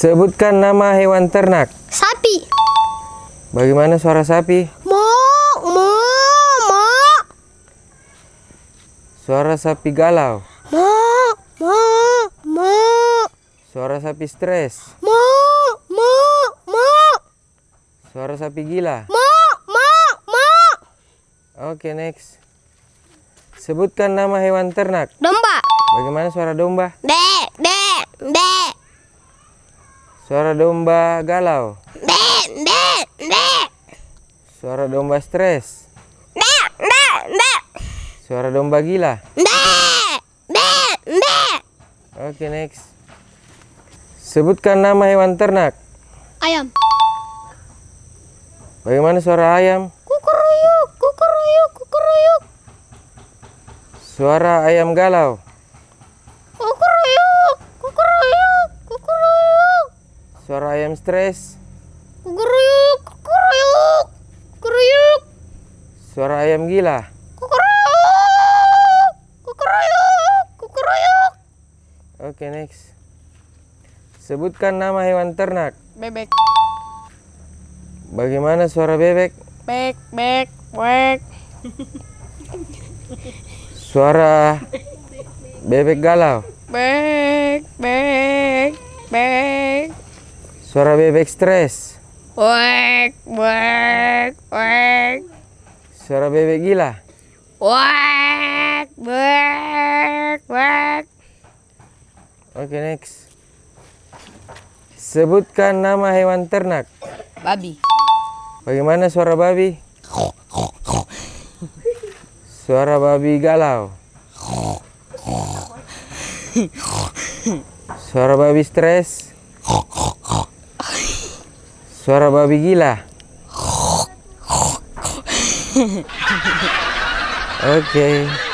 Sebutkan nama hewan ternak. Sapi. Bagaimana suara sapi? Mo, mo, mo. Suara sapi galau. Mo, mo, mo. Suara sapi stres. Mo, mo, mo. Suara sapi gila. Mo, mo, mo. Oke, next. Sebutkan nama hewan ternak. Domba. Bagaimana suara domba? Dek, dek, dek. Suara domba galau. Be, be, be. Suara domba stres. Be, be, be. Suara domba gila. Be, be, be. Oke, next. Sebutkan nama hewan ternak. Ayam. Bagaimana suara ayam? Kukuruyuk, kukuruyuk, kukuruyuk. Suara ayam galau. ayam stres. Kukuruyuk, kukuruyuk, kukuruyuk. Suara ayam gila. Kukuruyuk, kukuruyuk, kukuruyuk. Oke, okay, next. Sebutkan nama hewan ternak. Bebek. Bagaimana suara bebek? Bek, bek, bek. Suara bebek galau. Bek, bek, bek. Suara bebek stres. Wek, wek, wek. Suara bebek gila. Wek, wek, wek. Oke, okay, next. Sebutkan nama hewan ternak. Babi. Bagaimana suara babi? Suara babi galau. Suara babi stres. Suara babi gila. Oke. Okay.